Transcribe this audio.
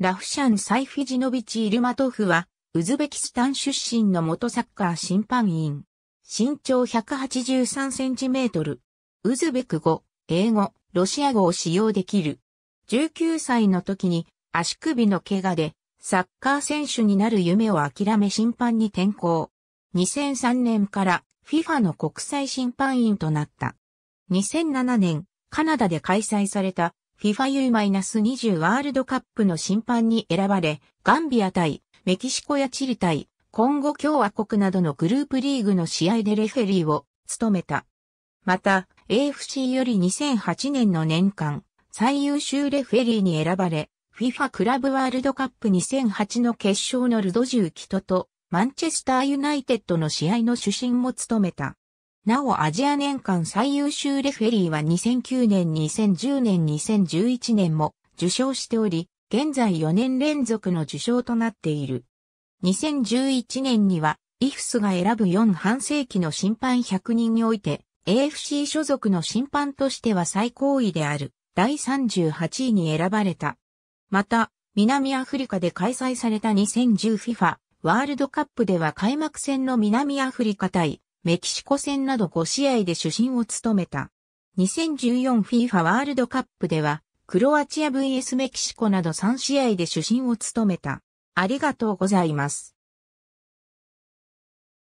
ラフシャン・サイフィジノビチ・イルマトフは、ウズベキスタン出身の元サッカー審判員。身長183センチメートル。ウズベク語、英語、ロシア語を使用できる。19歳の時に足首の怪我でサッカー選手になる夢を諦め審判に転向。2003年から FIFA の国際審判員となった。2007年、カナダで開催された FIFAU-20 ワールドカップの審判に選ばれ、ガンビア対メキシコやチリ対コンゴ共和国などのグループリーグの試合でレフェリーを務めた。また、AFC より2008年の年間最優秀レフェリーに選ばれ、FIFA クラブワールドカップ2008の決勝のルドジューキトとマンチェスターユナイテッドの試合の主審も務めた。なおアジア年間最優秀レフェリーは2009年、2010年、2011年も受賞しており、現在4年連続の受賞となっている。2011年には、イフスが選ぶ4半世紀の審判100人において、AFC 所属の審判としては最高位である第38位に選ばれた。また、南アフリカで開催された 2010FIFA ワールドカップでは開幕戦の南アフリカ対メキシコ戦など5試合で主審を務めた。2014FIFA ワールドカップでは、クロアチア VS メキシコなど3試合で主審を務めた。ありがとうございます。